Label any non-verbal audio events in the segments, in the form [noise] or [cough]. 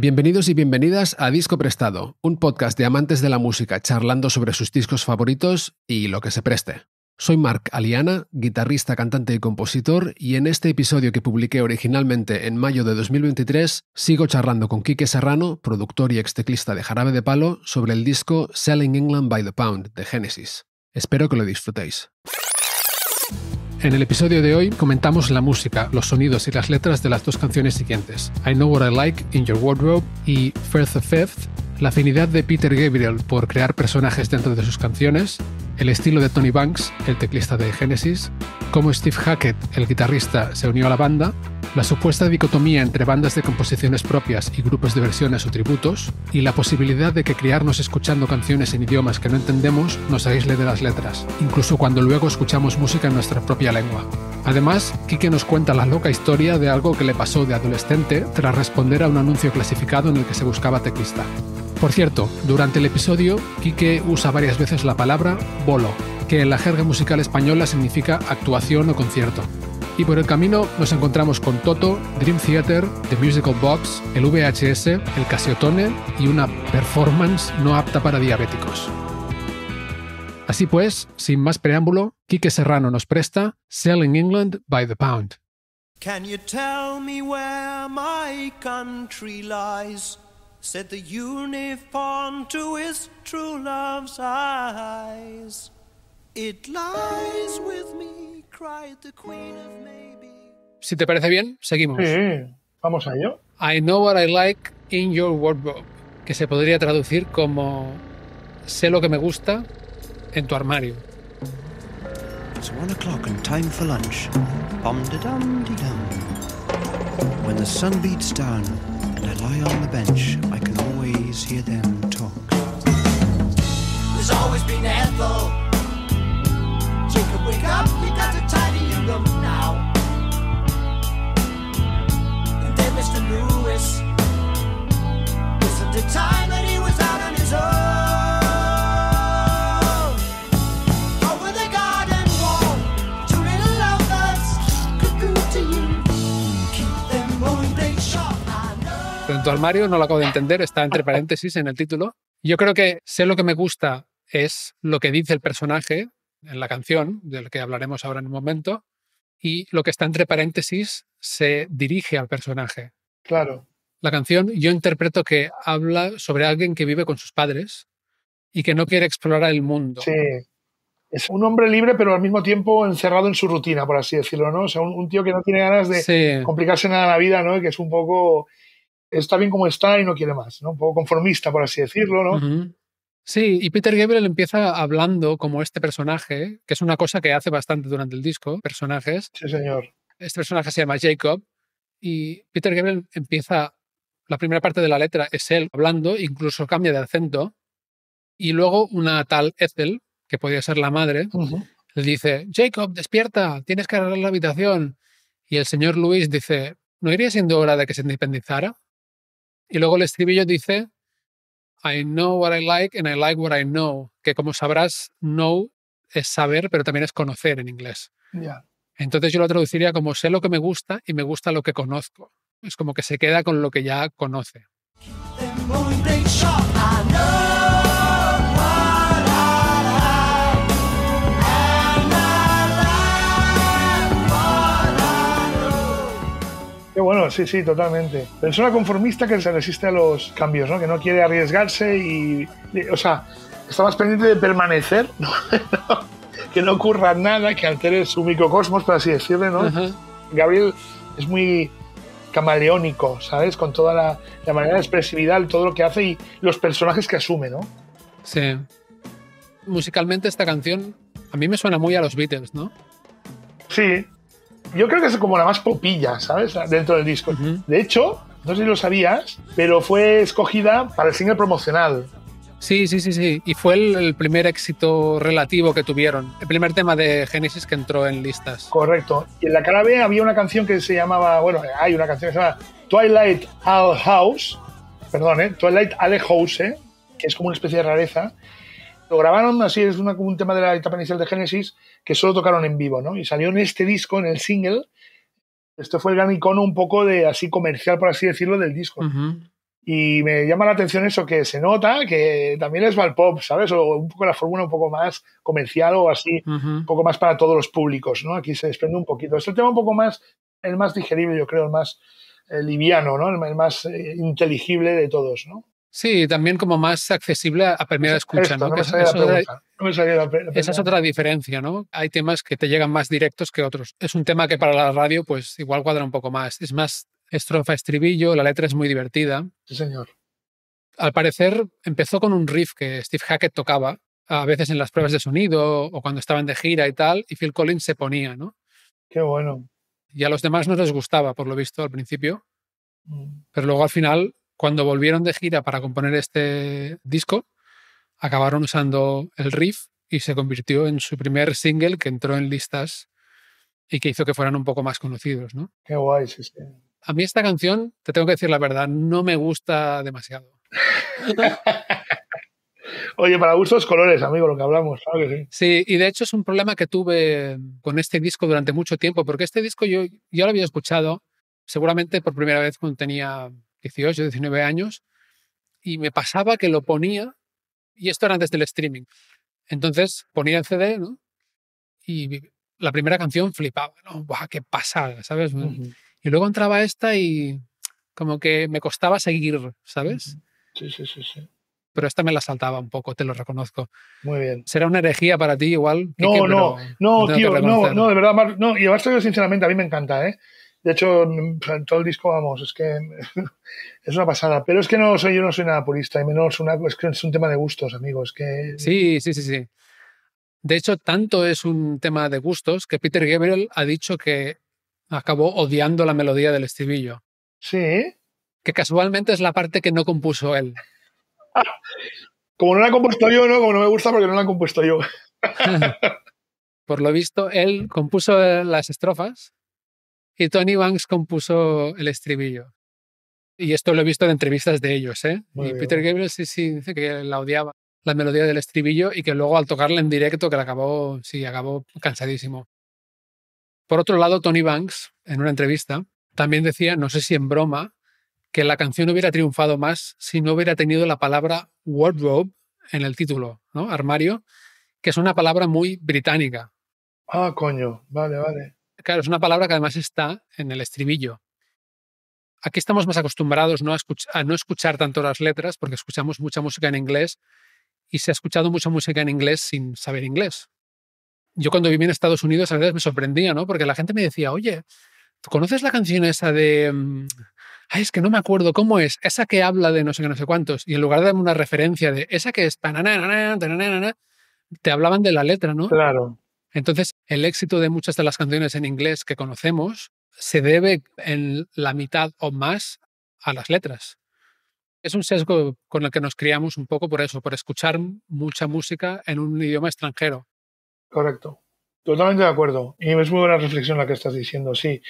Bienvenidos y bienvenidas a Disco Prestado, un podcast de amantes de la música charlando sobre sus discos favoritos y lo que se preste. Soy Mark Aliana, guitarrista, cantante y compositor, y en este episodio que publiqué originalmente en mayo de 2023, sigo charlando con Quique Serrano, productor y ex teclista de Jarabe de Palo, sobre el disco Selling England by the Pound de Genesis. Espero que lo disfrutéis. En el episodio de hoy comentamos la música, los sonidos y las letras de las dos canciones siguientes, I Know What I Like in Your Wardrobe y First of Fifth, la afinidad de Peter Gabriel por crear personajes dentro de sus canciones, el estilo de Tony Banks, el teclista de Genesis, cómo Steve Hackett, el guitarrista, se unió a la banda, la supuesta dicotomía entre bandas de composiciones propias y grupos de versiones o tributos, y la posibilidad de que criarnos escuchando canciones en idiomas que no entendemos nos aísle de las letras, incluso cuando luego escuchamos música en nuestra propia lengua. Además, Kike nos cuenta la loca historia de algo que le pasó de adolescente tras responder a un anuncio clasificado en el que se buscaba teclista. Por cierto, durante el episodio, Quique usa varias veces la palabra bolo, que en la jerga musical española significa actuación o concierto. Y por el camino nos encontramos con Toto, Dream Theater, The Musical Box, el VHS, el Casiotone y una performance no apta para diabéticos. Así pues, sin más preámbulo, Quique Serrano nos presta Selling England by the Pound. Can you tell me where my said the uniform to his true love's eyes. It lies with me, cried the queen of maybe. Si te parece bien, seguimos. Sí, vamos a ello. I know what I like in your wardrobe, que se podría traducir como sé lo que me gusta en tu armario. It's one o'clock and time for lunch. Bum de dum de dum. When the sun beats down, lie on the bench, I can always hear them talk. There's always been Ethel. Jacob, wake up, you got to tidy your room now. And then Mr. Lewis, isn't it time that he al Mario, no lo acabo de entender, está entre paréntesis en el título. Yo creo que sé lo que me gusta es lo que dice el personaje en la canción, del que hablaremos ahora en un momento, y lo que está entre paréntesis se dirige al personaje. Claro. La canción yo interpreto que habla sobre alguien que vive con sus padres y que no quiere explorar el mundo. Sí. Es un hombre libre, pero al mismo tiempo encerrado en su rutina, por así decirlo, ¿no? O sea, un, tío que no tiene ganas de complicarse nada la vida, ¿no? Y que es un poco está bien como está y no quiere más, ¿no? Un poco conformista, por así decirlo, ¿no? Sí, y Peter Gabriel empieza hablando como este personaje, que es una cosa que hace bastante durante el disco, personajes. Sí, señor. Este personaje se llama Jacob y Peter Gabriel empieza, la primera parte de la letra es él hablando, incluso cambia de acento, y luego una tal Ethel, que podría ser la madre, le dice, Jacob, despierta, tienes que arreglar la habitación. Y el señor Luis dice, ¿no iría siendo hora de que se independizara? Y luego el estribillo dice, I know what I like and I like what I know, que como sabrás, know es saber, pero también es conocer en inglés. Entonces yo lo traduciría como sé lo que me gusta y me gusta lo que conozco. Es como que se queda con lo que ya conoce. bueno, sí, sí, totalmente. Persona conformista que se resiste a los cambios, ¿no? Que no quiere arriesgarse y, o sea, está más pendiente de permanecer, [laughs] que no ocurra nada que altere su microcosmos, por así decirlo, ¿no? Gabriel es muy camaleónico, ¿sabes? Con toda la, la manera de expresividad, todo lo que hace y los personajes que asume, ¿no? Sí. Musicalmente esta canción a mí me suena muy a los Beatles, ¿no? Sí, yo creo que es como la más popilla, ¿sabes? Dentro del disco. De hecho, no sé si lo sabías, pero fue escogida para el single promocional. Sí, sí, sí, sí. Y fue el, primer éxito relativo que tuvieron. El primer tema de Genesis que entró en listas. Correcto. Y en la cara B había una canción que se llamaba, bueno, hay una canción que se llama Twilight All House, perdón, ¿eh? Twilight Ale House, ¿eh? que es como una especie de rareza. Lo grabaron así, es una, un tema de la etapa inicial de Genesis, que solo tocaron en vivo, ¿no? Y salió en este disco, en el single. esto fue el gran icono un poco de así comercial, por así decirlo, del disco. Y me llama la atención eso que se nota que también es pop, ¿sabes? O un poco la fórmula un poco más comercial o así, un poco más para todos los públicos, ¿no? Aquí se desprende un poquito. Es el tema un poco más, el más digerible, yo creo, el más eh, liviano, ¿no? El, más eh, inteligible de todos, ¿no? Sí, también como más accesible a primera escucha. ¿no? esa, es otra diferencia, ¿no? Hay temas que te llegan más directos que otros. Es un tema que para la radio pues igual cuadra un poco más. Es más estrofa, estribillo, la letra es muy divertida. Sí, señor. Al parecer empezó con un riff que Steve Hackett tocaba a veces en las pruebas de sonido o cuando estaban de gira y tal, y Phil Collins se ponía, ¿no? Qué bueno. Y a los demás no les gustaba, por lo visto, al principio. Mm. Pero luego al final cuando volvieron de gira para componer este disco, acabaron usando el riff y se convirtió en su primer single que entró en listas y que hizo que fueran un poco más conocidos, ¿no? Qué guay, sí, A mí esta canción, te tengo que decir la verdad, no me gusta demasiado. [laughs] Oye, para gustos colores, amigo, lo que hablamos, sí. y de hecho es un problema que tuve con este disco durante mucho tiempo, porque este disco yo, yo lo había escuchado seguramente por primera vez cuando tenía 18, 19 años, y me pasaba que lo ponía, y esto era antes del streaming. Entonces ponía el CD, ¿no? Y la primera canción flipaba, ¿no? qué pasada! ¿Sabes? Y luego entraba esta y como que me costaba seguir, ¿sabes? Sí, sí, sí, sí. Pero esta me la saltaba un poco, te lo reconozco. Muy bien. ¿Será una herejía para ti igual? No, no, no, tío, no, no, de verdad, no. Y además, sinceramente, a mí me encanta, ¿eh? De hecho, en todo el disco, vamos, es que [laughs] es una pasada. Pero es que no soy, yo no soy nada purista, y menos es que es un tema de gustos, amigos. Que... Sí, sí, sí, sí. De hecho, tanto es un tema de gustos que Peter Gabriel ha dicho que acabó odiando la melodía del estribillo. Sí. Que casualmente es la parte que no compuso él. [laughs] como no la he compuesto yo, ¿no? Como no me gusta porque no la he compuesto yo. [laughs] Por lo visto, él compuso las estrofas y Tony Banks compuso el estribillo. Y esto lo he visto en entrevistas de ellos, ¿eh? y Peter Gabriel sí, dice que la odiaba, la melodía del estribillo, y que luego al tocarla en directo, que la acabó, sí, acabó cansadísimo. Por otro lado, Tony Banks, en una entrevista, también decía, no sé si en broma, que la canción hubiera triunfado más si no hubiera tenido la palabra wardrobe en el título, ¿no? Armario, que es una palabra muy británica. Ah, coño, vale, vale claro, es una palabra que además está en el estribillo. Aquí estamos más acostumbrados ¿no? A, no escuchar tanto las letras porque escuchamos mucha música en inglés y se ha escuchado mucha música en inglés sin saber inglés. Yo cuando viví en Estados Unidos a veces me sorprendía, ¿no? Porque la gente me decía, oye, ¿tú conoces la canción esa de... Mm, ay, es que no me acuerdo cómo es, esa que habla de no sé qué, no sé cuántos, y en lugar de darme una referencia de esa que es, te hablaban de la letra, ¿no? Claro. Entonces, el éxito de muchas de las canciones en inglés que conocemos se debe en la mitad o más a las letras. Es un sesgo con el que nos criamos un poco por eso, por escuchar mucha música en un idioma extranjero. Correcto. Totalmente de acuerdo. Y es muy buena reflexión la que estás diciendo, sí.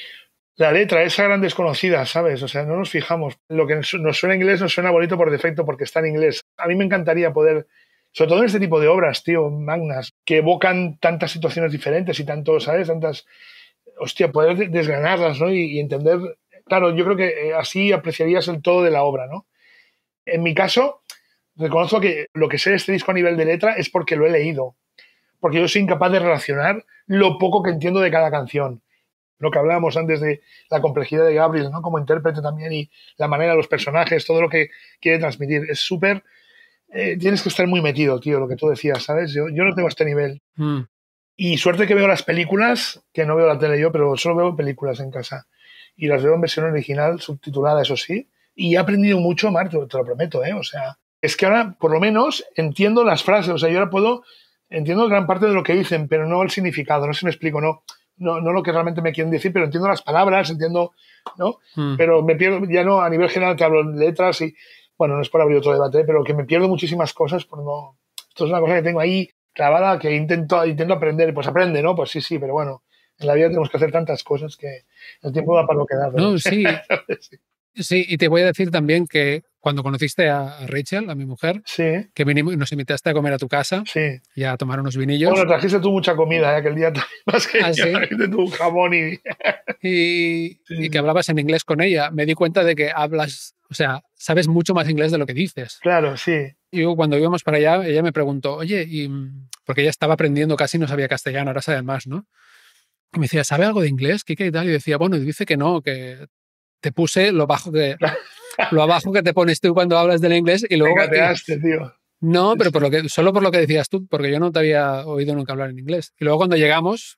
La letra, esa gran desconocida, ¿sabes? O sea, no nos fijamos. Lo que nos suena inglés nos suena bonito por defecto porque está en inglés. A mí me encantaría poder sobre todo en este tipo de obras, tío, magnas, que evocan tantas situaciones diferentes y tanto, ¿sabes? Tantas. Hostia, poder desgranarlas, ¿no? Y, y entender. Claro, yo creo que eh, así apreciarías el todo de la obra, ¿no? En mi caso, reconozco que lo que sé de este disco a nivel de letra es porque lo he leído. Porque yo soy incapaz de relacionar lo poco que entiendo de cada canción. Lo que hablábamos antes de la complejidad de Gabriel, ¿no? Como intérprete también y la manera de los personajes, todo lo que quiere transmitir. Es súper eh, tienes que estar muy metido, tío, lo que tú decías, ¿sabes? Yo, yo no tengo este nivel. Mm. Y suerte que veo las películas, que no veo la tele yo, pero solo veo películas en casa. Y las veo en versión original, subtitulada, eso sí. Y he aprendido mucho, más, te, lo prometo, ¿eh? O sea, es que ahora, por lo menos, entiendo las frases. O sea, yo ahora puedo, entiendo gran parte de lo que dicen, pero no el significado, no se me explico, no. No, no lo que realmente me quieren decir, pero entiendo las palabras, entiendo, ¿no? Mm. Pero me pierdo, ya no, a nivel general que hablo en letras y, bueno, no es para abrir otro debate, pero que me pierdo muchísimas cosas por no... Esto es una cosa que tengo ahí clavada que intento, intento aprender, pues aprende, ¿no? Pues sí, sí, pero bueno, en la vida tenemos que hacer tantas cosas que el tiempo va para lo que da. No, [laughs] sí. sí. y te voy a decir también que cuando conociste a Rachel, a mi mujer, que vinimos, nos invitaste a comer a tu casa y a tomar unos vinillos. Bueno, trajiste tú mucha comida ¿eh? aquel día [laughs] más que ¿Ah, [laughs] trajiste jamón y, y que hablabas en inglés con ella. Me di cuenta de que hablas, o sea, sabes mucho más inglés de lo que dices. Claro, sí. Y cuando íbamos para allá, ella me preguntó, oye, y, porque ella estaba aprendiendo casi, no sabía castellano, ahora sabe más, ¿no? Y me decía, ¿sabe algo de inglés? ¿Qué, qué y tal? Y decía, bueno, y dice que no, que te puse lo bajo que, [laughs] lo abajo que te pones tú cuando hablas del inglés y luego... Te tío. No, pero por lo que, solo por lo que decías tú, porque yo no te había oído nunca hablar en inglés. Y luego cuando llegamos,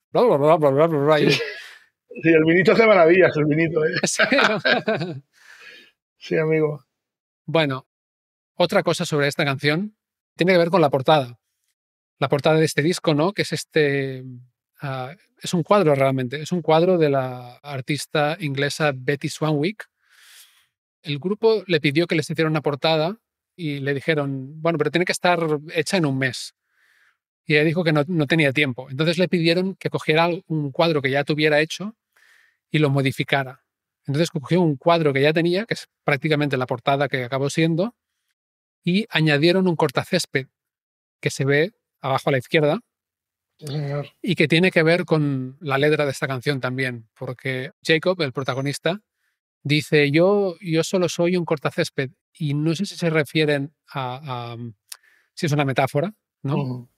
Sí, el vinito hace maravillas, el vinito. ¿eh? [laughs] [laughs] sí, amigo. Bueno, otra cosa sobre esta canción tiene que ver con la portada. La portada de este disco, ¿no? Que es este. Ah, es un cuadro realmente. Es un cuadro de la artista inglesa Betty Swanwick. El grupo le pidió que les hiciera una portada y le dijeron, bueno, pero tiene que estar hecha en un mes. Y ella dijo que no, no tenía tiempo. Entonces le pidieron que cogiera un cuadro que ya tuviera hecho y lo modificara. Entonces cogió un cuadro que ya tenía, que es prácticamente la portada que acabó siendo, y añadieron un cortacésped que se ve abajo a la izquierda y que tiene que ver con la letra de esta canción también, porque Jacob, el protagonista, dice, yo, yo solo soy un cortacésped y no sé si se refieren a, mm, si es una metáfora, ¿no?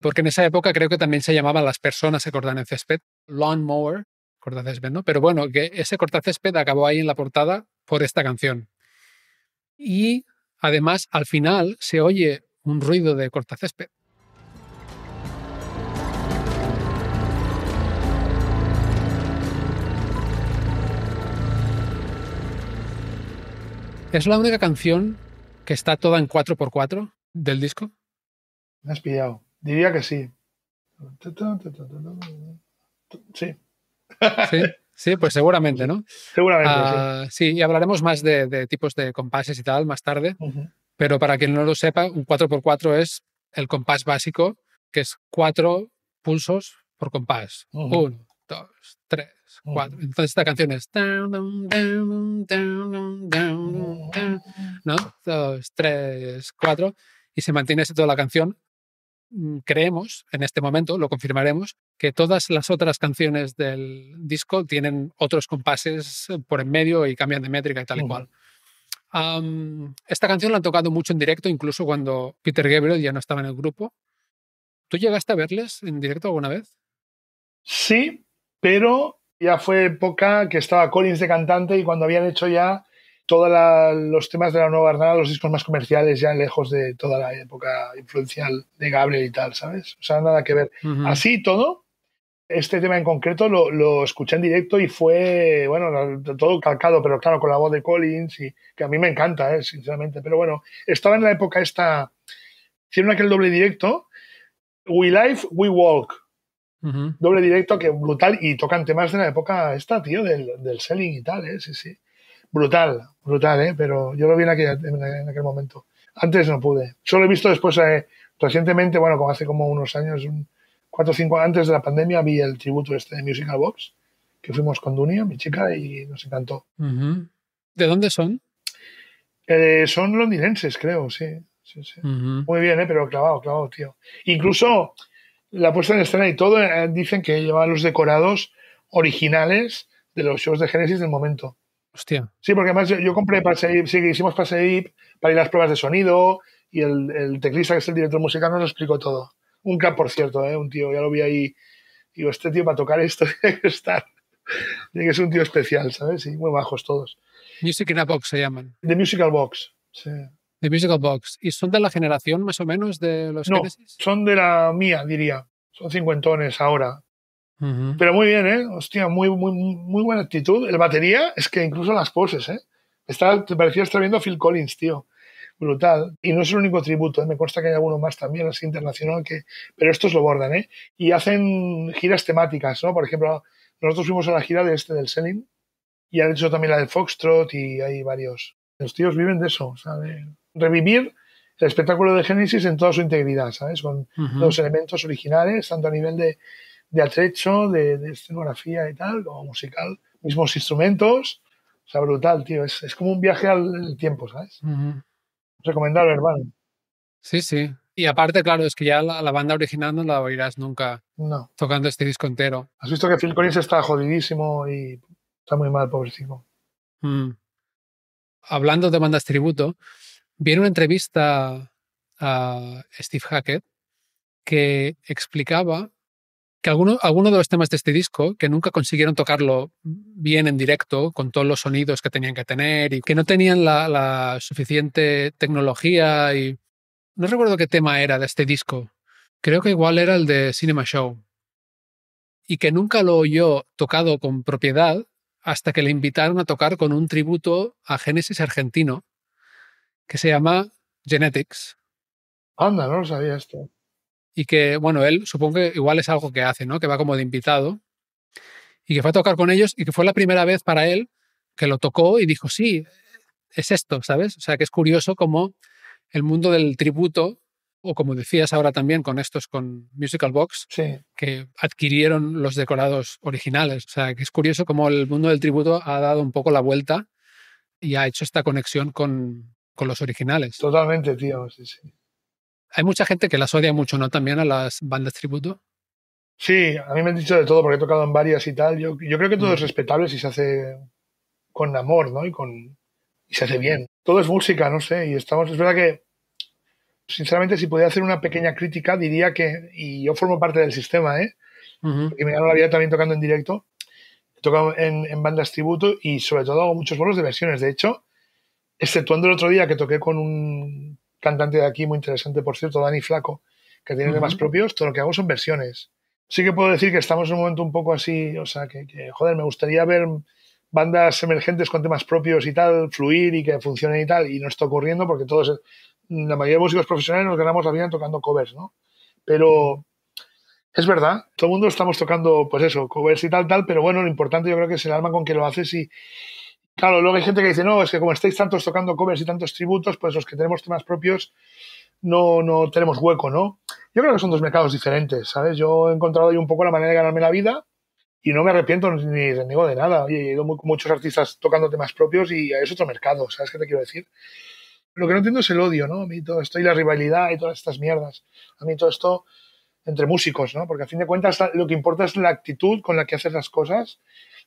Porque en esa época creo que también se llamaban las personas que cortan el césped, lawnmower, cortacésped, ¿no? Pero bueno, que ese cortacésped acabó ahí en la portada por esta canción. Y además, al final se oye un ruido de cortacésped. Es la única canción que está toda en 4x4 del disco. Me has pillado. Diría que sí. Sí. Sí, sí pues seguramente, ¿no? Seguramente. Ah, sí. y hablaremos más de, tipos de compases y tal más tarde. Pero para quien no lo sepa, un 4x4 es el compás básico, que es cuatro pulsos por compás. Uno, dos, tres, cuatro. Entonces esta canción es... ¿No? Dos, tres, cuatro. Y se mantiene así toda la canción Mm, creemos, en este momento lo confirmaremos, que todas las otras canciones del disco tienen otros compases eh, por en medio y cambian de métrica y tal y cual. esta canción la han tocado mucho en directo, incluso cuando Peter Gabriel ya no estaba en el grupo. ¿Tú llegaste a verles en directo alguna vez? Sí, pero ya fue época que estaba Collins de cantante y cuando habían hecho ya todos los temas de la nueva Granada, los discos más comerciales, ya lejos de toda la época influencial de Gabriel y tal, ¿sabes? O sea, nada que ver. Así todo, este tema en concreto lo, escuché en directo y fue, bueno, todo calcado, pero claro, con la voz de Collins, y que a mí me encanta, ¿eh? sinceramente. Pero bueno, estaba en la época esta, hicieron aquel doble directo, We Life, We Walk. Doble directo que brutal y tocan temas de la época esta, tío, del, del selling y tal, ¿eh? Sí, sí brutal, brutal, ¿eh? pero yo lo vi en aquel, momento. Antes no pude. Solo he visto después, eh, recientemente, bueno, como hace como unos años, cuatro o cinco antes de la pandemia, vi el tributo este de Musical Box, que fuimos con Dunia, mi chica, y nos encantó. ¿De dónde son? Eh, son londinenses, creo, sí. sí, sí. Muy bien, ¿eh? pero clavado, clavado, tío. Incluso la puesta en escena y todo, eh, dicen que lleva los decorados originales de los shows de Génesis del momento. Sí, porque además yo, compré Pase sí, hicimos Pase para ir a las pruebas de sonido y el, teclista, que es el director musical, nos lo explicó todo. Un cap, por cierto, ¿eh? un tío, ya lo vi ahí. digo, este tío para tocar esto [laughs] tiene que estar. Tiene que ser un tío especial, ¿sabes? Sí, muy bajos todos. Music in a Box se llaman. The Musical Box, sí. The Musical Box. ¿Y son de la generación más o menos de los No, son de la mía, diría. Son cincuentones ahora. Pero muy bien, ¿eh? Hostia, muy, muy, muy buena actitud. El batería es que incluso las poses, ¿eh? Está, te parecía estar viendo Phil Collins, tío. Brutal. Y no es el único tributo, ¿eh? me consta que hay alguno más también, así internacional, que... pero estos lo bordan, ¿eh? Y hacen giras temáticas, ¿no? Por ejemplo, nosotros fuimos a la gira de este del Selling y han hecho también la del Foxtrot y hay varios. Los tíos viven de eso, o revivir el espectáculo de Génesis en toda su integridad, ¿sabes? Con los elementos originales, tanto a nivel de de atrecho, de, escenografía y tal, como musical, mismos instrumentos. O sea, brutal, tío. Es, como un viaje al tiempo, ¿sabes? Recomendable, hermano. Sí, sí. Y aparte, claro, es que ya la, banda original no la oirás nunca tocando este disco entero. Has visto que Phil Collins está jodidísimo y está muy mal, pobrecito. Mm. Hablando de bandas tributo, viene una entrevista a Steve Hackett que explicaba que algunos alguno de los temas de este disco, que nunca consiguieron tocarlo bien en directo, con todos los sonidos que tenían que tener y que no tenían la, suficiente tecnología y... No recuerdo qué tema era de este disco. Creo que igual era el de Cinema Show. Y que nunca lo oyó tocado con propiedad hasta que le invitaron a tocar con un tributo a Génesis argentino que se llama Genetics. Anda, no lo sabía esto y que, bueno, él supongo que igual es algo que hace, ¿no? Que va como de invitado y que fue a tocar con ellos y que fue la primera vez para él que lo tocó y dijo, sí, es esto, ¿sabes? O sea, que es curioso como el mundo del tributo, o como decías ahora también con estos, con Musical Box, que adquirieron los decorados originales. O sea, que es curioso como el mundo del tributo ha dado un poco la vuelta y ha hecho esta conexión con, con los originales. Totalmente, tío, sí, sí. Hay mucha gente que las odia mucho, ¿no? También a las bandas tributo. Sí, a mí me han dicho de todo, porque he tocado en varias y tal. Yo, creo que todo es mm. respetable si se hace con amor, ¿no? Y, con, y se hace mm. bien. Todo es música, no sé. Y estamos, es verdad que, sinceramente, si pudiera hacer una pequeña crítica, diría que, y yo formo parte del sistema, ¿eh? Y me ganó la vida también tocando en directo. He tocado en, en bandas tributo y sobre todo hago muchos bolos de versiones. De hecho, exceptuando el otro día que toqué con un cantante de aquí muy interesante, por cierto, Dani Flaco, que tiene temas propios, todo lo que hago son versiones. Sí que puedo decir que estamos en un momento un poco así, o sea, que, que joder, me gustaría ver bandas emergentes con temas propios y tal, fluir y que funcionen y tal, y no está ocurriendo porque todos, la mayoría de músicos profesionales nos ganamos la vida tocando covers, ¿no? Pero es verdad, todo el mundo estamos tocando, pues eso, covers y tal, tal, pero bueno, lo importante yo creo que es el alma con que lo haces y, Claro, luego hay gente que dice, no, es que como estáis tantos tocando covers y tantos tributos, pues los que tenemos temas propios no, no tenemos hueco, ¿no? Yo creo que son dos mercados diferentes, ¿sabes? Yo he encontrado ahí un poco la manera de ganarme la vida y no me arrepiento ni digo de nada. he ido muchos artistas tocando temas propios y es otro mercado, ¿sabes qué te quiero decir? Lo que no entiendo es el odio, ¿no? A mí todo esto y la rivalidad y todas estas mierdas. A mí todo esto entre músicos, ¿no? Porque a fin de cuentas lo que importa es la actitud con la que haces las cosas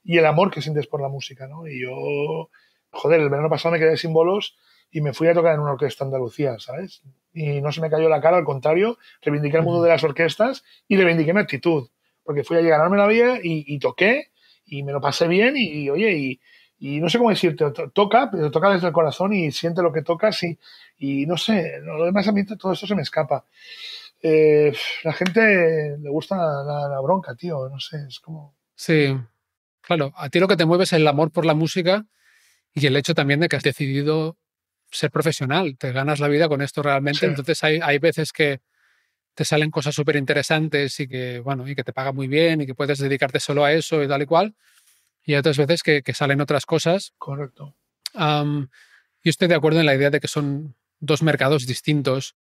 y el amor que sientes por la música, ¿no? Y yo, joder, el verano pasado me quedé sin bolos y me fui a tocar en una orquesta andalucía, ¿sabes? Y no se me cayó la cara, al contrario, reivindiqué el mundo de las orquestas y reivindiqué mi actitud, porque fui a llegar a la vida y, toqué y me lo pasé bien y, oye, y, no sé cómo decirte, toca, pero toca desde el corazón y siente lo que tocas y, y no sé, lo demás a mí todo eso se me escapa. Eh, la gente le gusta la, bronca, tío, no sé, es como... Sí, Claro, a ti lo que te mueve es el amor por la música y el hecho también de que has decidido ser profesional, te ganas la vida con esto realmente, entonces hay, veces que te salen cosas súper interesantes y que, y que te paga muy bien y que puedes dedicarte solo a eso y tal y cual, y otras veces que, salen otras cosas. Correcto. ¿Y yo estoy de acuerdo en la idea de que son dos mercados distintos.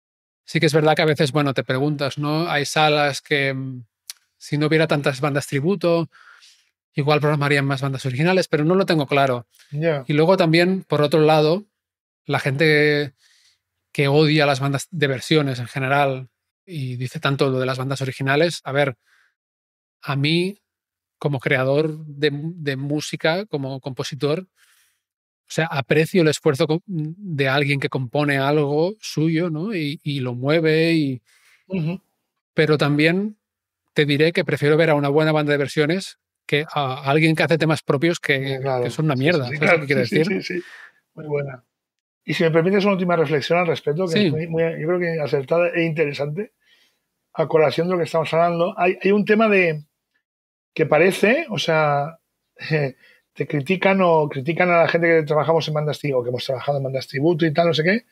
Sí que es verdad que a veces, bueno, te preguntas, ¿no? Hay salas que mm, si no hubiera tantas bandas tributo igual programarían más bandas originales, pero no lo tengo claro. Y luego también, por otro lado, la gente que odia las bandas de versiones en general y dice tanto lo de las bandas originales, a ver, a mí como creador de, música, como compositor, o sea, aprecio el esfuerzo de alguien que compone algo suyo, ¿no? Y, lo mueve Pero también te diré que prefiero ver a una buena banda de versiones que a alguien que hace temas propios que, son una mierda. decir? muy buena. Y si me permites una última reflexión al respecto, que muy, yo creo que acertada e interesante, a colación de lo que estamos hablando. Hay, un tema de que parece, o sea, [laughs] te critican o critican a la gente que trabajamos en bandas o que hemos trabajado en bandas tributo y tal, no sé qué,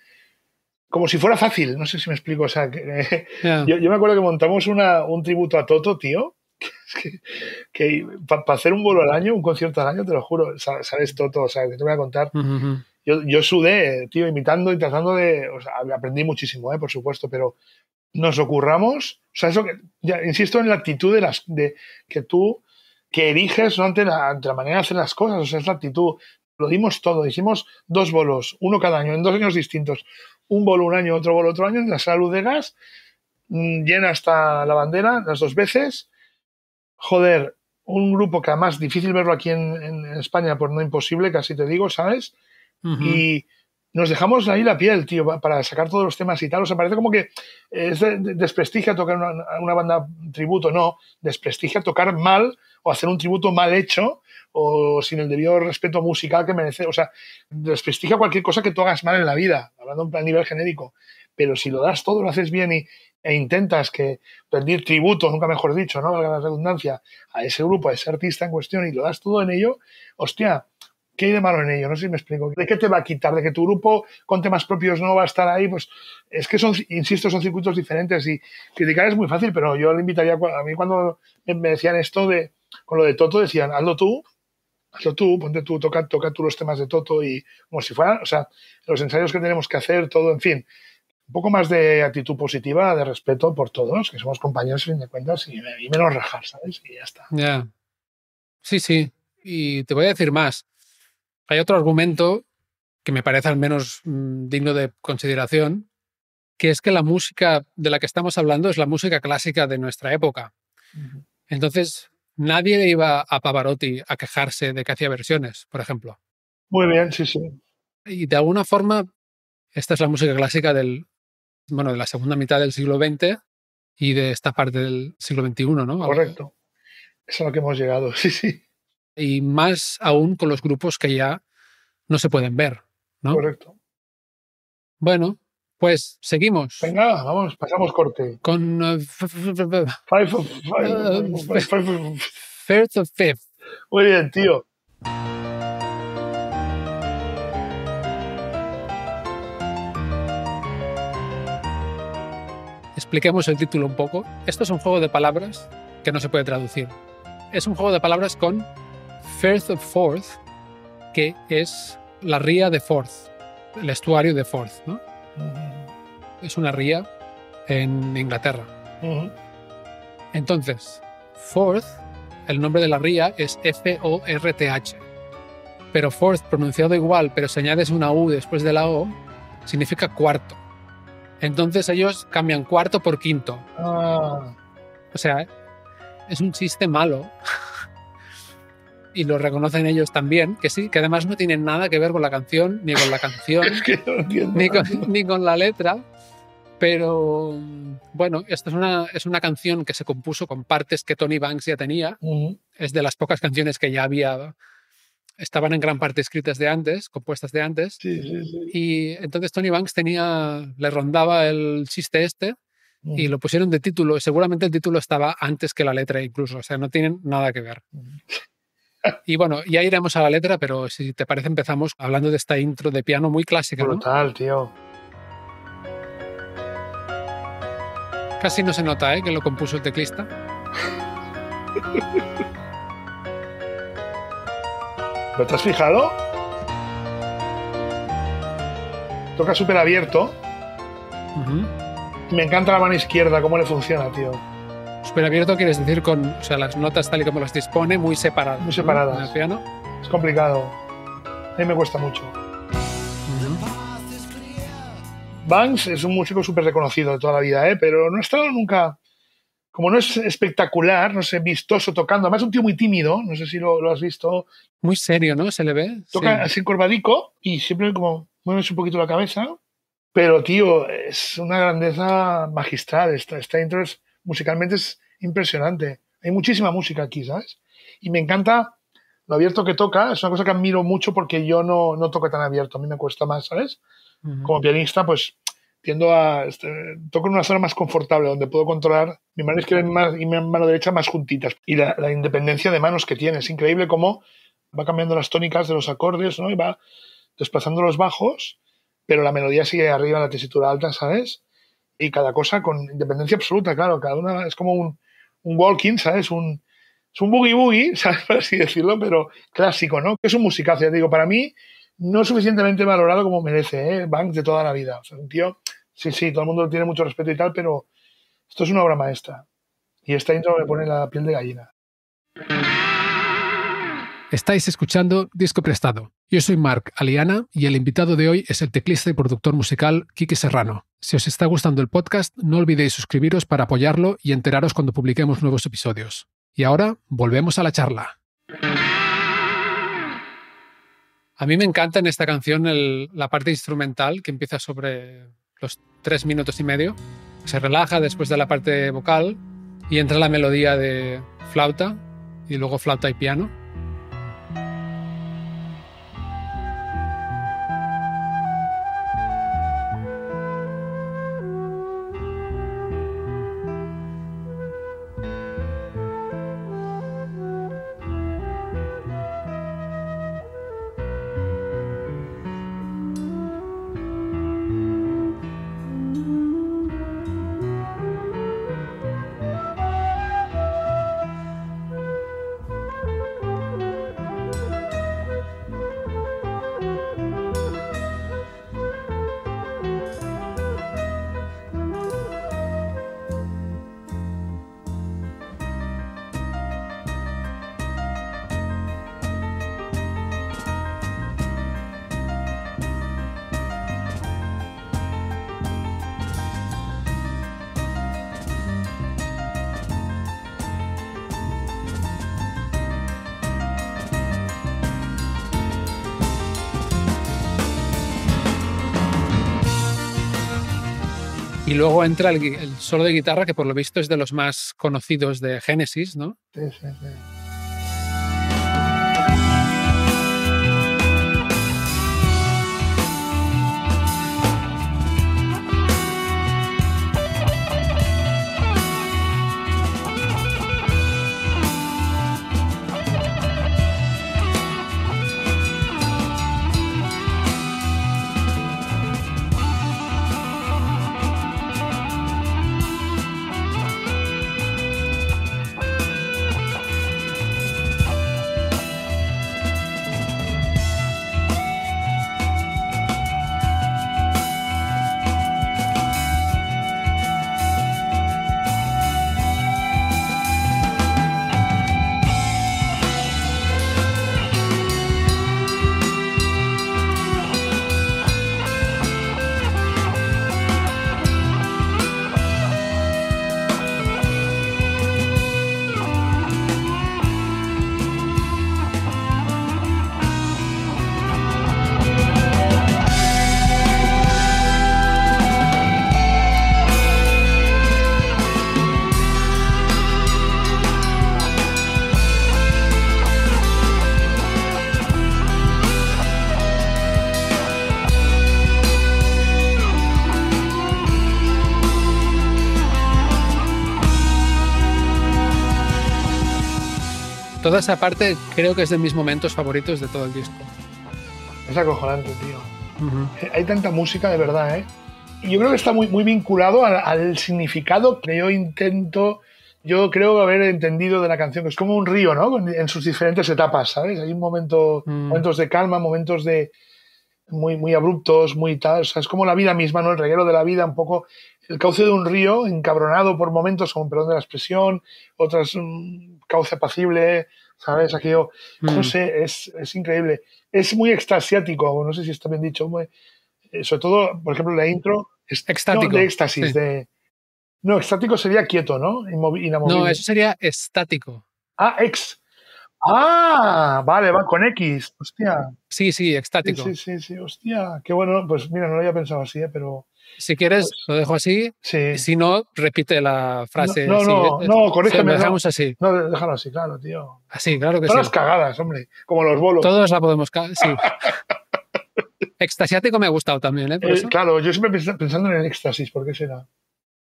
como si fuera fácil, no sé si me explico, o sea, [laughs] yo, me acuerdo que montamos un tributo a Toto, tío, [laughs] que, para hacer un bolo al año, un concierto al año, te lo juro, sabes todo, todo sabes que te voy a contar. yo, yo, sudé, tío, imitando y tratando de. O sea, aprendí muchísimo, eh, por supuesto, pero nos ocurramos. O sea, eso que. Ya, insisto en la actitud de las. De, que tú. que eriges ante, la, manera de hacer las cosas. O sea, es la actitud. Lo dimos todo, hicimos dos bolos, uno cada año, en dos años distintos. Un bolo un año, otro bolo otro año, en la salud de gas, mm, llena hasta la bandera las dos veces joder, un grupo que además difícil verlo aquí en, España, por no imposible, casi te digo, ¿sabes? Y nos dejamos ahí la piel, tío, para sacar todos los temas y tal. O sea, parece como que es desprestigia tocar una, una, banda tributo. No, desprestigia tocar mal o hacer un tributo mal hecho o sin el debido respeto musical que merece. O sea, desprestigia cualquier cosa que tú hagas mal en la vida, hablando a nivel genérico. Pero si lo das todo, lo haces bien y, e intentas que pedir tributo, nunca mejor dicho, ¿no? La redundancia, a ese grupo, a ese artista en cuestión y lo das todo en ello, hostia, ¿qué hay de malo en ello? No sé si me explico. ¿De qué te va a quitar? ¿De que tu grupo con temas propios no va a estar ahí? Pues es que son, insisto, son circuitos diferentes y criticar es muy fácil, pero yo le invitaría, a mí cuando me decían esto de, con lo de Toto, decían, hazlo tú, hazlo tú, ponte tú, toca, toca tú los temas de Toto y como si fueran, o sea, los ensayos que tenemos que hacer, todo, en fin un poco más de actitud positiva, de respeto por todos, que somos compañeros, sin de cuentas, y, menos rajar, ¿sabes? Y ya está. Ya. Sí, sí. Y te voy a decir más. Hay otro argumento que me parece al menos mm, digno de consideración, que es que la música de la que estamos hablando es la música clásica de nuestra época. Entonces, nadie iba a Pavarotti a quejarse de que hacía versiones, por ejemplo. Muy bien, sí, sí. Y de alguna forma, esta es la música clásica del bueno, de la segunda mitad del siglo XX y de esta parte del siglo XXI, ¿no? Correcto. Eso Es a lo que hemos llegado, [laughs] sí, sí. Y más aún con los grupos que ya no se pueden ver, ¿no? Correcto. Bueno, pues seguimos. Venga, vamos, pasamos corte. Con. Eh, of. Five, of, fifth. Muy bien, tío. Expliquemos el título un poco. Esto es un juego de palabras que no se puede traducir. Es un juego de palabras con Firth of Forth, que es la ría de Forth, el estuario de Forth. Es una ría en Inglaterra. Entonces, Forth, el nombre de la ría es F-O-R-T-H. Pero Forth, pronunciado igual, pero se añades una U después de la O, significa cuarto. Entonces ellos cambian cuarto por quinto. Ah. O sea, es un chiste malo. y lo reconocen ellos también, que sí, que además no tienen nada que ver con la canción, ni con la canción, [laughs] ni, con, la letra. Pero bueno, esta es una, canción que se compuso con partes que Tony Banks ya tenía. Es de las pocas canciones que ya había estaban en gran parte escritas de antes, compuestas de antes. Y entonces Tony Banks tenía, le rondaba el chiste este y mm. lo pusieron de título. Seguramente el título estaba antes que la letra incluso, o sea, no tienen nada que ver. Mm. Y bueno, ya iremos a la letra, pero si te parece empezamos hablando de esta intro de piano muy clásica. Total, tío. Casi no se nota ¿eh? que lo compuso el teclista. [laughs] ¿Lo te has fijado? Toca súper abierto. Me encanta la mano izquierda, cómo le funciona, tío. Súper abierto quieres decir con o sea, las notas tal y como las dispone, muy separadas. Muy separadas. ¿no? Es complicado. A mí me cuesta mucho. Banks es un músico súper reconocido de toda la vida, ¿eh? pero no ha estado nunca como no es espectacular, no sé, vistoso tocando, además es un tío muy tímido, no sé si lo, has visto. Muy serio, ¿no? Se le ve. Toca así corbadico y siempre como mueves un poquito la cabeza, pero tío, es una grandeza magistral, esta, esta intro musicalmente es impresionante. Hay muchísima música aquí, ¿sabes? Y me encanta lo abierto que toca, es una cosa que admiro mucho porque yo no, no toco tan abierto, a mí me cuesta más, ¿sabes? Como pianista, pues tiendo a este, toco en una zona más confortable donde puedo controlar mi mano izquierda más, y mi mano derecha más juntitas y la, independencia de manos que tiene es increíble cómo va cambiando las tónicas de los acordes no y va desplazando los bajos pero la melodía sigue arriba en la tesitura alta sabes y cada cosa con independencia absoluta claro cada una es como un un walking sabes un es un boogie boogie [laughs] sabes por así decirlo pero clásico no que es un musicazo ya te digo para mí no suficientemente valorado como merece ¿eh? Banks de toda la vida o sea, un tío sí, sí, todo el mundo tiene mucho respeto y tal, pero esto es una obra maestra. Y esta intro me pone la piel de gallina. Estáis escuchando Disco Prestado. Yo soy Marc Aliana y el invitado de hoy es el teclista y productor musical Kiki Serrano. Si os está gustando el podcast, no olvidéis suscribiros para apoyarlo y enteraros cuando publiquemos nuevos episodios. Y ahora volvemos a la charla. A mí me encanta en esta canción la parte instrumental que empieza sobre los tres minutos y medio, se relaja después de la parte vocal y entra la melodía de flauta y luego flauta y piano luego entra el, solo de guitarra, que por lo visto es de los más conocidos de Genesis, ¿no? sí, sí. esa parte creo que es de mis momentos favoritos de todo el disco. Es acojonante, tío. Eh, hay tanta música de verdad, ¿eh? Y yo creo que está muy, muy vinculado al, significado que yo intento, yo creo haber entendido de la canción, que es como un río, ¿no? En, sus diferentes etapas, ¿sabes? Hay un momento, mm. momentos de calma, momentos de muy, muy abruptos, muy tal. O sea, es como la vida misma, ¿no? El reguero de la vida, un poco el cauce de un río encabronado por momentos, como perdón de la expresión, otras un mm, cauce apacible, ¿sabes? Aquello, yo, mm. no sé, es, es, increíble. Es muy extasiático, no sé si está bien dicho. Eh, sobre todo, por ejemplo, la intro. Es, Extático. No, de éxtasis, No, estático sería quieto, ¿no? inamovible. No, eso sería estático. Ah, ex. Ah, vale, va con X, hostia. Sí, sí, extático. Sí, sí, sí, hostia. Qué bueno, pues mira, no lo había pensado así, eh, pero si quieres, pues lo dejo así. Si no, repite la frase. No, no, ¿eh? no, Lo dejamos así. No, déjalo así, claro, tío. Así, claro que sí. las cagadas, hombre, como los bolos. Todos la podemos cagar, [laughs] Extasiático me ha gustado también, ¿eh? eh claro, yo siempre pensando en el éxtasis, ¿por qué será?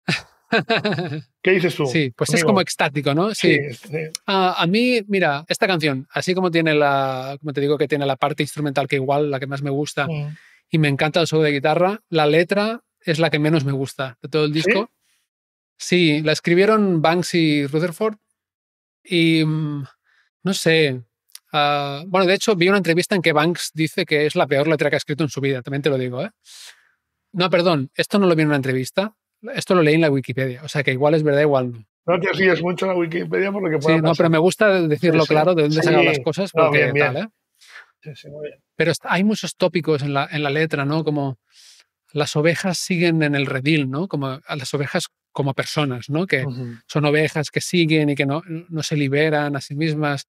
[laughs] ¿Qué dices tú? Sí, pues es como extático, ¿no? Sí. Este. a mí, mira, esta canción, así como tiene la, como te digo que tiene la parte instrumental que igual, la que más me gusta, mm. y me encanta el solo de guitarra, la letra es la que menos me gusta de todo el disco. Sí, la escribieron Banks y Rutherford y mm, no sé. Ah, bueno, de hecho, vi una entrevista en que Banks dice que es la peor letra que ha escrito en su vida, también te lo digo. ¿eh? No, perdón, esto no lo vi en una entrevista, esto lo leí en la Wikipedia, o sea que igual es verdad, igual no. No te es mucho la Wikipedia por lo que pueda Sí, no, pero me gusta decirlo claro de dónde se las cosas, porque tal, ¿eh? Sí, sí, muy bien. Pero hay muchos tópicos en la, en la letra, ¿no? Como las ovejas siguen en el redil, ¿no? Como a las ovejas como personas, ¿no? Que son ovejas que siguen y que no, no, se liberan a sí mismas.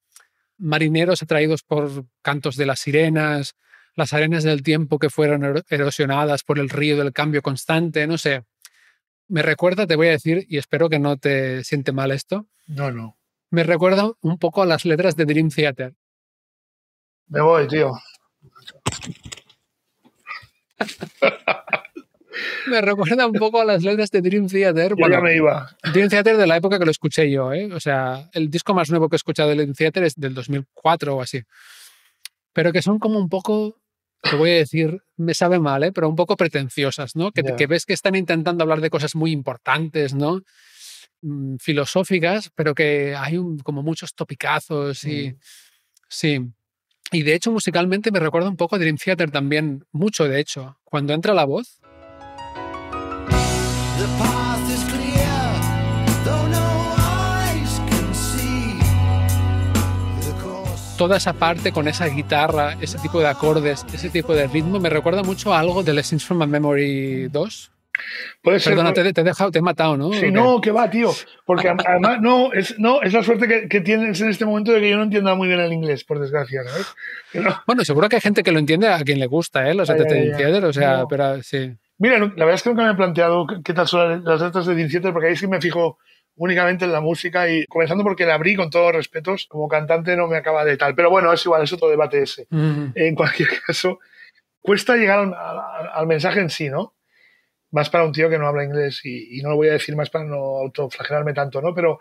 Marineros atraídos por cantos de las sirenas, las arenas del tiempo que fueron erosionadas por el río del cambio constante, no sé. Me recuerda, te voy a decir, y espero que no te siente mal esto. No, no. Me recuerda un poco a las letras de Dream Theater. Me voy, tío me recuerda un poco a las letras de Dream Theater. ya me iba. Dream Theater de la época que lo escuché yo, ¿eh? O sea, el disco más nuevo que he escuchado de Dream Theater es del 2004 o así. Pero que son como un poco, te voy a decir, me sabe mal, ¿eh? Pero un poco pretenciosas, ¿no? Que, ves que están intentando hablar de cosas muy importantes, ¿no? Mm, filosóficas, pero que hay un, como muchos topicazos y mm. sí. Y de hecho, musicalmente me recuerda un poco a Dream Theater también, mucho de hecho. Cuando entra la voz. Toda esa parte con esa guitarra, ese tipo de acordes, ese tipo de ritmo, me recuerda mucho a algo de Lessons from a Memory 2, Puede Perdona, te, te, he dejado, te he matado, ¿no? Sí, no, que va, tío. Porque además, no, es, no, es la suerte que, tienes en este momento de que yo no entienda muy bien el inglés, por desgracia, ¿sabes? Bueno, seguro que hay gente que lo entiende a quien le gusta, ¿eh? Los sea, ¿eh? o sea, pero sí. Mira, la verdad es que nunca me he planteado qué tal son las letras de 17, porque ahí sí me fijo únicamente en la música y comenzando porque la abrí con todos los respetos, como cantante no me acaba de tal, pero bueno, es igual, es otro debate ese. Mm. En cualquier caso, cuesta llegar al mensaje en sí, ¿no? más para un tío que no habla inglés y, no lo voy a decir más para no autoflagelarme tanto, ¿no? Pero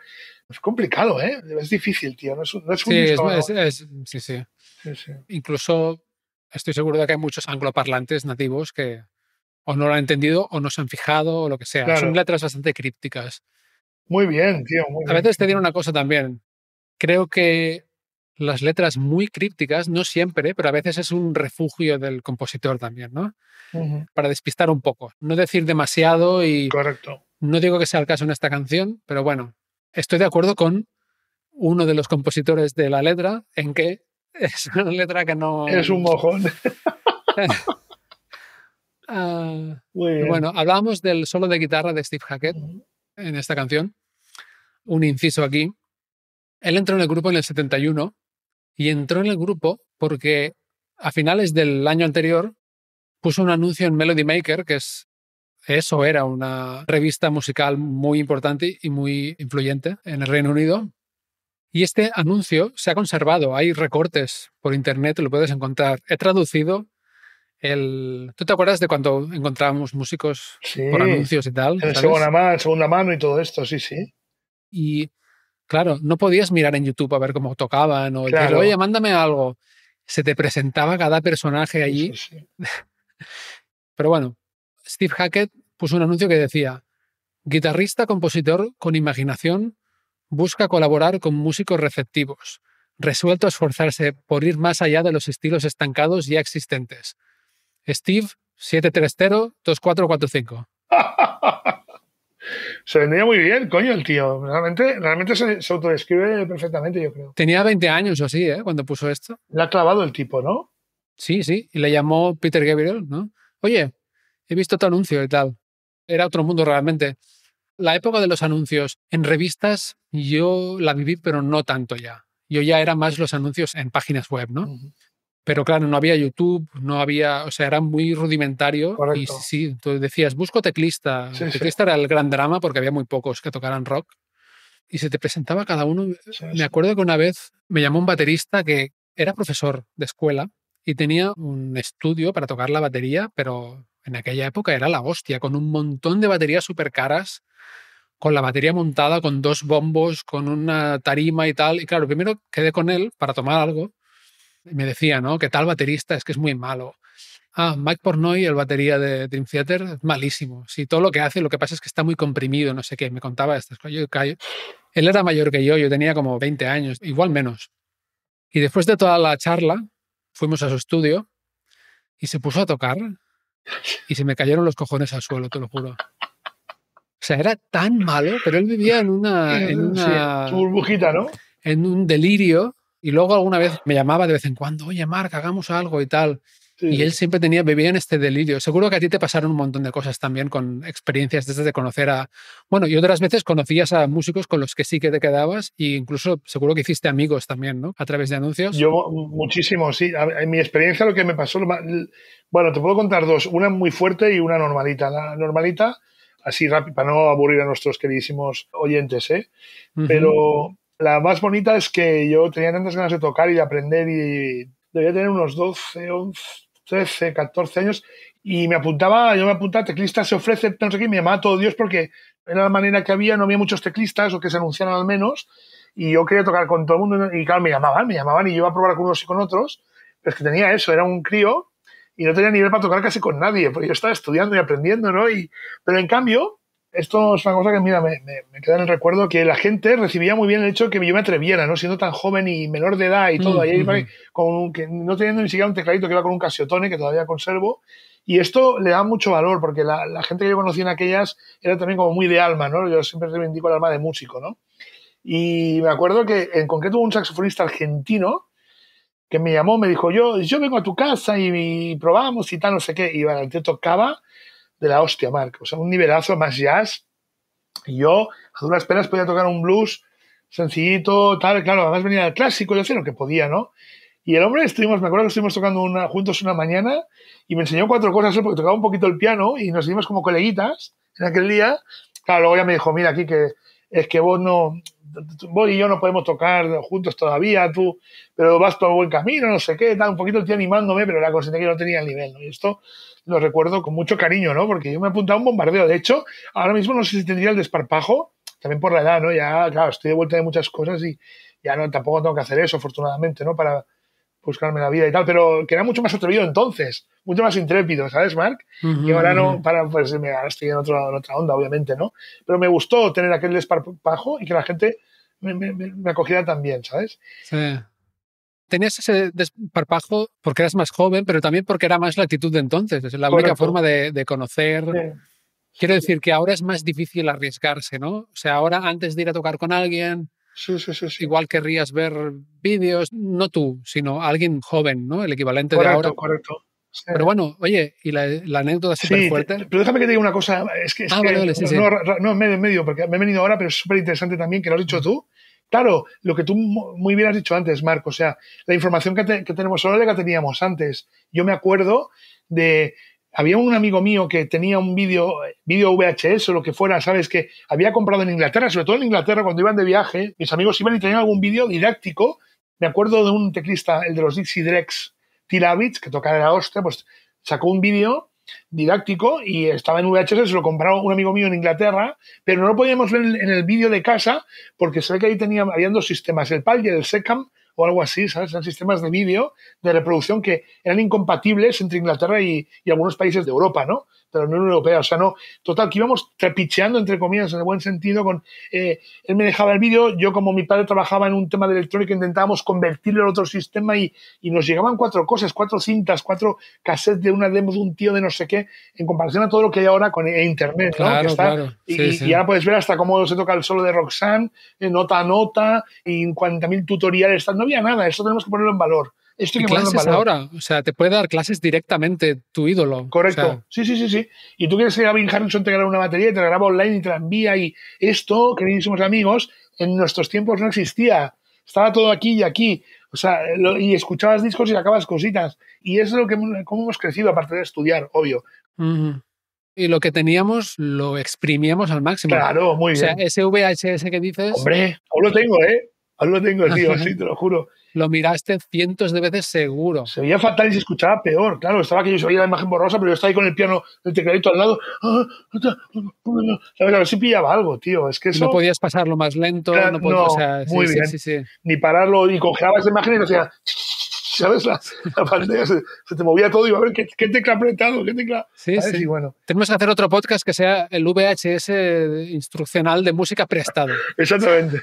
es complicado, ¿eh? Es difícil, tío. No es, un sí, sí, sí. Incluso estoy seguro de que hay muchos angloparlantes nativos que o no lo han entendido o no se han fijado o lo que sea. Son letras bastante crípticas. Muy bien, tío. a veces te diré una cosa también. Creo que las letras muy crípticas, no siempre, pero a veces es un refugio del compositor también, ¿no? Para despistar un poco, no decir demasiado y... Correcto. No digo que sea el caso en esta canción, pero bueno, estoy de acuerdo con uno de los compositores de la letra en que [laughs] es una letra que no... Es un mojón. [laughs] Ah, bueno, hablábamos del solo de guitarra de Steve Hackett en esta canción. Un inciso aquí. Él entró en el grupo en el 71 y entró en el grupo porque a finales del año anterior puso un anuncio en Melody Maker, que es eso era una revista musical muy importante y muy influyente en el Reino Unido. Y este anuncio se ha conservado, hay recortes por internet, lo puedes encontrar. He traducido el... ¿Tú te acuerdas de cuando encontrábamos músicos por anuncios y tal? En segunda, mano, en segunda mano y todo esto, sí, sí. Y Claro, no podías mirar en YouTube a ver cómo tocaban o oye, mándame algo. Se te presentaba cada personaje allí. [laughs] Pero bueno, Steve Hackett puso un anuncio que decía, guitarrista, compositor con imaginación, busca colaborar con músicos receptivos, resuelto a esforzarse por ir más allá de los estilos estancados ya existentes. Steve 730-2445. [laughs] se vendría muy bien, coño, el tío. Realmente, realmente se, se autodescribe perfectamente, yo creo. Tenía 20 años o así, ¿eh? Cuando puso esto. Le ha clavado el tipo, ¿no? Sí, sí. Y le llamó Peter Gabriel, ¿no? Oye, he visto tu anuncio y tal. Era otro mundo realmente. La época de los anuncios en revistas yo la viví, pero no tanto ya. Yo ya era más los anuncios en páginas web, ¿no? Pero claro, no había YouTube, no había, o sea, era muy rudimentario. Y sí, tú decías, busco teclista. Sí, teclista era el gran drama porque había muy pocos que tocaran rock. Y se te presentaba cada uno. me acuerdo que una vez me llamó un baterista que era profesor de escuela y tenía un estudio para tocar la batería, pero en aquella época era la hostia, con un montón de baterías súper caras, con la batería montada, con dos bombos, con una tarima y tal. Y claro, primero quedé con él para tomar algo me decía, ¿no? Que tal baterista es que es muy malo. Ah, Mike Pornoy, el batería de Dream Theater, es malísimo. Si todo lo que hace, lo que pasa es que está muy comprimido, no sé qué. Me contaba esto. cosas. Yo, él era mayor que yo, yo tenía como 20 años, igual menos. Y después de toda la charla, fuimos a su estudio y se puso a tocar y se me cayeron los cojones al suelo, te lo juro. O sea, era tan malo, pero él vivía en una. En una burbujita, ¿no? En un delirio y luego alguna vez me llamaba de vez en cuando, oye, Marc, hagamos algo y tal. Y él siempre tenía, vivía en este delirio. Seguro que a ti te pasaron un montón de cosas también con experiencias desde de conocer a. Bueno, y otras veces conocías a músicos con los que sí que te quedabas, e incluso seguro que hiciste amigos también, ¿no? A través de anuncios. Yo, muchísimo, sí. En mi experiencia, lo que me pasó. Bueno, te puedo contar dos: una muy fuerte y una normalita. La normalita, así rápido, para no aburrir a nuestros queridísimos oyentes, ¿eh? Pero la más bonita es que yo tenía tantas ganas de tocar y de aprender y debía tener unos 12, 13, 14 años y me apuntaba, yo me apuntaba, teclista se ofrece, no sé qué, me me todo Dios porque era la manera que había, no había muchos teclistas o que se anunciaran al menos y yo quería tocar con todo el mundo y claro, me llamaban, me llamaban y yo iba a probar con unos y con otros, pero es que tenía eso, era un crío y no tenía nivel para tocar casi con nadie, porque yo estaba estudiando y aprendiendo, ¿no? Y, pero en cambio, esto es una cosa que, mira, me, me, queda en el recuerdo que la gente recibía muy bien el hecho de que yo me atreviera, ¿no? Siendo tan joven y menor de edad y todo, y ahí, con, que no teniendo ni siquiera un tecladito que iba con un casiotone que todavía conservo. Y esto le da mucho valor, porque la, gente que yo conocí en aquellas era también como muy de alma, ¿no? Yo siempre reivindico el alma de músico, ¿no? Y me acuerdo que en concreto hubo un saxofonista argentino que me llamó, me dijo, yo, yo vengo a tu casa y, probamos y tal, no sé qué. Y bueno, el tocaba de la hostia, Marc. O sea, un nivelazo más jazz. Y yo, a duras penas, podía tocar un blues sencillito, tal, claro, además venía del clásico, yo hacía lo que podía, ¿no? Y el hombre estuvimos, me acuerdo que estuvimos tocando una, juntos una mañana y me enseñó cuatro cosas, ¿eh? porque tocaba un poquito el piano y nos dimos como coleguitas en aquel día. Claro, luego ya me dijo, mira aquí que es que vos no, vos y yo no podemos tocar juntos todavía, tú, pero vas por buen camino, no sé qué, tal, un poquito estoy animándome, pero la es que no tenía el nivel, ¿no? Y esto lo recuerdo con mucho cariño, ¿no? Porque yo me he apuntado a un bombardeo. De hecho, ahora mismo no sé si tendría el desparpajo, también por la edad, ¿no? Ya, claro, estoy de vuelta de muchas cosas y ya no, tampoco tengo que hacer eso, afortunadamente, ¿no? Para, buscarme la vida y tal, pero que era mucho más atrevido entonces, mucho más intrépido, ¿sabes, Mark? Y ahora no, para, pues me estoy en, otra onda, obviamente, ¿no? Pero me gustó tener aquel desparpajo y que la gente me, me, acogiera también, ¿sabes? Sí. Tenías ese desparpajo porque eras más joven, pero también porque era más la actitud de entonces, es la única forma de, conocer. Quiero decir que ahora es más difícil arriesgarse, ¿no? O sea, ahora antes de ir a tocar con alguien, Sí, sí, sí, Igual querrías ver vídeos, no tú, sino alguien joven, ¿no? El equivalente de ahora. Correcto, Pero bueno, oye, y la, la anécdota súper fuerte. pero déjame que te diga una cosa, es que, ah, no, no, medio, en medio, porque me he venido ahora, pero es súper interesante también que lo has dicho mm. tú. Claro, lo que tú muy bien has dicho antes, Marco, o sea, la información que, tenemos ahora la que teníamos antes. Yo me acuerdo de había un amigo mío que tenía un vídeo, vídeo VHS o lo que fuera, ¿sabes? Que había comprado en Inglaterra, sobre todo en Inglaterra cuando iban de viaje, mis amigos iban y tenían algún vídeo didáctico. Me acuerdo de un teclista, el de los Dixie Drex, Tilavich, que tocaba la hostia, pues sacó un vídeo didáctico y estaba en VHS, se lo compraba un amigo mío en Inglaterra, pero no lo podíamos ver en el vídeo de casa porque se ve que ahí tenía, habían dos sistemas, el PAL y el SECAM, o algo así, ¿sabes? Eran sistemas de vídeo, de reproducción que eran incompatibles entre Inglaterra y, y algunos países de Europa, ¿no? de la Unión Europea. O sea, no, total, que íbamos trepicheando, entre comillas, en el buen sentido, con eh, él me dejaba el vídeo, yo como mi padre trabajaba en un tema de electrónica, intentábamos convertirlo en otro sistema y, y nos llegaban cuatro cosas, cuatro cintas, cuatro cassettes de una demo de un tío de no sé qué, en comparación a todo lo que hay ahora con eh, Internet, ¿no? Claro, claro. y, sí. ahora puedes ver hasta cómo se toca el solo de Roxanne, eh, nota a nota, y mil tutoriales, no había nada, eso tenemos que ponerlo en valor. Estoy clases ahora. O sea, te puede dar clases directamente tu ídolo. Correcto. sí, sí, sí, sí. Y tú quieres que Gavin Harrison te grabe una batería y te la graba online y te la envía. Y esto, queridísimos amigos, en nuestros tiempos no existía. Estaba todo aquí y aquí. O sea, y escuchabas discos y sacabas cositas. Y eso es lo que cómo hemos crecido, aparte de estudiar, obvio. Y lo que teníamos lo exprimíamos al máximo. Claro, muy bien. O sea, ese VHS que dices. Hombre, aún lo tengo, ¿eh? lo tengo, tío, sí, te lo juro. Lo miraste cientos de veces seguro. Se veía fatal y se escuchaba peor, claro. Estaba que yo se veía la imagen borrosa, pero yo estaba ahí con el piano, el tecladito al lado. A ver, sí pillaba algo, tío. Es que No podías pasarlo más lento. no, podías, o sí, muy sí, bien. Ni pararlo y congelaba esa imagen y no sea... ¿sabes? La, la pantalla se, te movía todo y iba a ver qué, tecla apretado, qué tecla. Sí, bueno. Tenemos que hacer otro podcast que sea el VHS instruccional de música prestado Exactamente.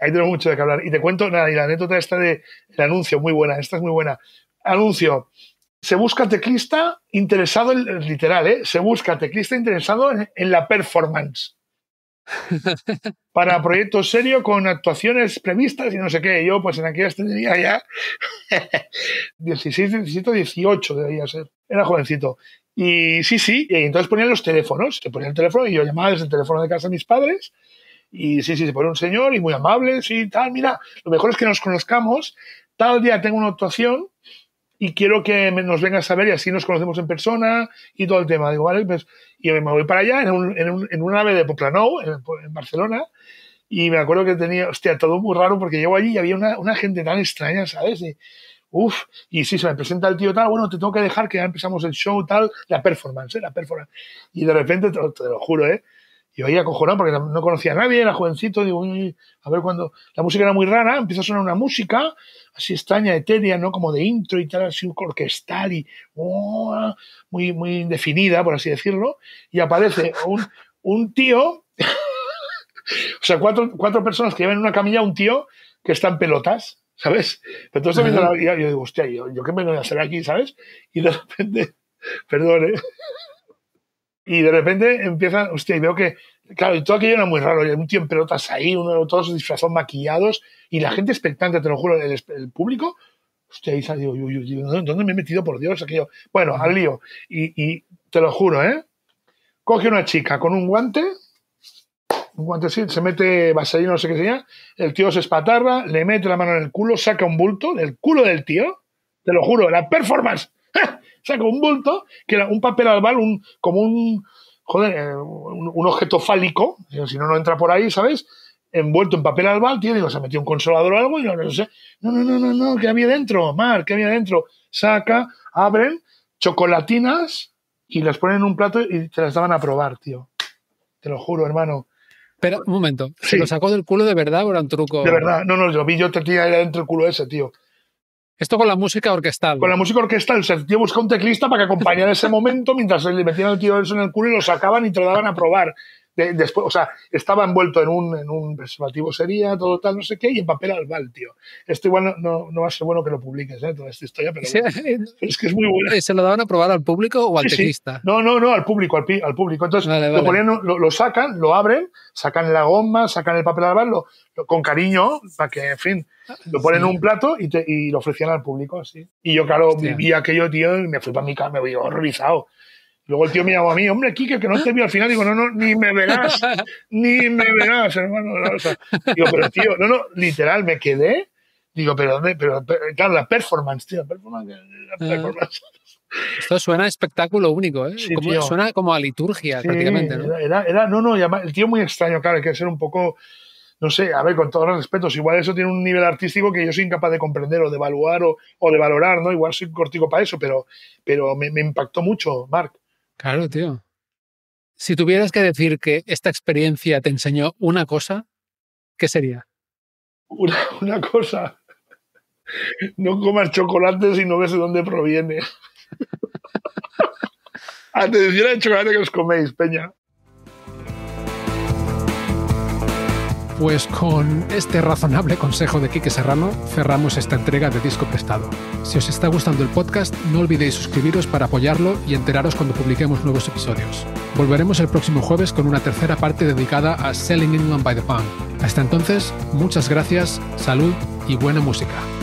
Ahí tenemos mucho de qué hablar. Y te cuento, nada, y la anécdota esta de anuncio, muy buena, esta es muy buena. Anuncio. Se busca teclista interesado, en, literal, ¿eh? se busca teclista interesado en la performance. [laughs] para proyectos serios con actuaciones previstas y no sé qué. Yo, pues en aquellas tendría ya 16, 17, 18 debería ser. Era jovencito. Y sí, sí, y entonces ponían los teléfonos, se ponía el teléfono y yo llamaba desde el teléfono de casa a mis padres. Y sí, sí, se pone un señor y muy amable, sí, tal, mira, lo mejor es que nos conozcamos, tal día tengo una actuación y quiero que nos vengas a ver y así nos conocemos en persona y todo el tema. Digo, vale, pues, y me voy para allá en, un, en, en una ave de Poplanou, en, Barcelona, y me acuerdo que tenía, hostia, todo muy raro porque llego allí y había una, gente tan extraña, ¿sabes? Y, si y sí, se me presenta el tío tal, bueno, te tengo que dejar que ya empezamos el show tal, la performance, ¿eh? la performance. Y de repente, te lo juro, ¿eh? Y ahí acojonado porque no conocía a nadie, era jovencito, digo, a ver cuando. La música era muy rara, empieza a sonar una música así extraña, etérea, ¿no? Como de intro y tal, así orquestal y. ¡oh! muy, muy indefinida, por así decirlo. Y aparece un, tío, [laughs] o sea, cuatro, personas que llevan en una camilla un tío que está en pelotas, ¿sabes? Entonces yo, yo digo, hostia, yo, yo qué me voy a hacer aquí, ¿sabes? Y de repente, [laughs] perdón, ¿eh? Y de repente empiezan, hostia, y veo que, claro, y todo aquello era muy raro, un tiempo en pelotas ahí, uno, todos disfrazados, maquillados, y la gente expectante, te lo juro, el, público, hostia, ahí salió. ¿dónde me he metido, por Dios? Bueno, al lío, y, te lo juro, ¿eh? Coge una chica con un guante, un guante así, se mete vaselina, no sé qué sea, el tío se espatarra, le mete la mano en el culo, saca un bulto, del culo del tío, te lo juro, la performance sacó un bulto que era un papel albal, un, como un, joder, eh, un, objeto fálico, si no, no entra por ahí, ¿sabes? envuelto en papel albal, tío, digo, se metió un consolador o algo y no, no sé. No, no, no, no, no, ¿qué había dentro? Mar, ¿qué había dentro? Saca, abren, chocolatinas y las ponen en un plato y te las daban a probar, tío. Te lo juro, hermano. Pero, un momento, ¿se lo sacó del culo de verdad o era un truco? De verdad, no, no, yo vi, yo te tenía dentro el culo ese, tío. Esto con la música orquestal. Con la música orquestal. Se tío un teclista para que acompañara ese momento mientras le metían el tío eso en el culo y lo sacaban y te lo daban a probar después, o sea, estaba envuelto en un, en un preservativo sería, todo tal, no sé qué, y en papel albal, tío. Esto igual no, no, va a ser bueno que lo publiques, ¿eh? toda esta historia, pero es que es muy bueno eh, ¿Se lo daban a probar al público o al sí, No, no, no, al público, al, público. Entonces, Lo, ponían, lo, sacan, lo abren, sacan la goma, sacan el papel albal, con cariño, para que, en fin, lo ponen en un plato y, te, y lo ofrecían al público, así. Y yo, claro, vivía vi aquello, tío, y me fui para mi casa, me voy horrorizado. Luego el tío me llamó a mí, hombre, Kike, que no te vio al final. Digo, no, no, ni me verás, ni me verás, hermano. digo, pero tío, no, no, literal, me quedé. Digo, pero, pero, claro, la performance, tío, la performance. Ah. Esto suena a espectáculo único, ¿eh? suena como a liturgia prácticamente, ¿no? Era, no, no, el tío muy extraño, claro, hay que ser un poco, no sé, a ver, con todos los respetos, igual eso tiene un nivel artístico que yo soy incapaz de comprender o de evaluar o, de valorar, ¿no? Igual soy cortico para eso, pero, pero me, me impactó mucho, Marc. Claro, tío. Si tuvieras que decir que esta experiencia te enseñó una cosa, ¿qué sería? Una, cosa. No comas chocolate si no ves de dónde proviene. [laughs] Atención al chocolate que os coméis, Peña. Pues con este razonable consejo de Quique Serrano cerramos esta entrega de Disco Prestado. Si os está gustando el podcast, no olvidéis suscribiros para apoyarlo y enteraros cuando publiquemos nuevos episodios. Volveremos el próximo jueves con una tercera parte dedicada a Selling England by the Punk. Hasta entonces, muchas gracias, salud y buena música.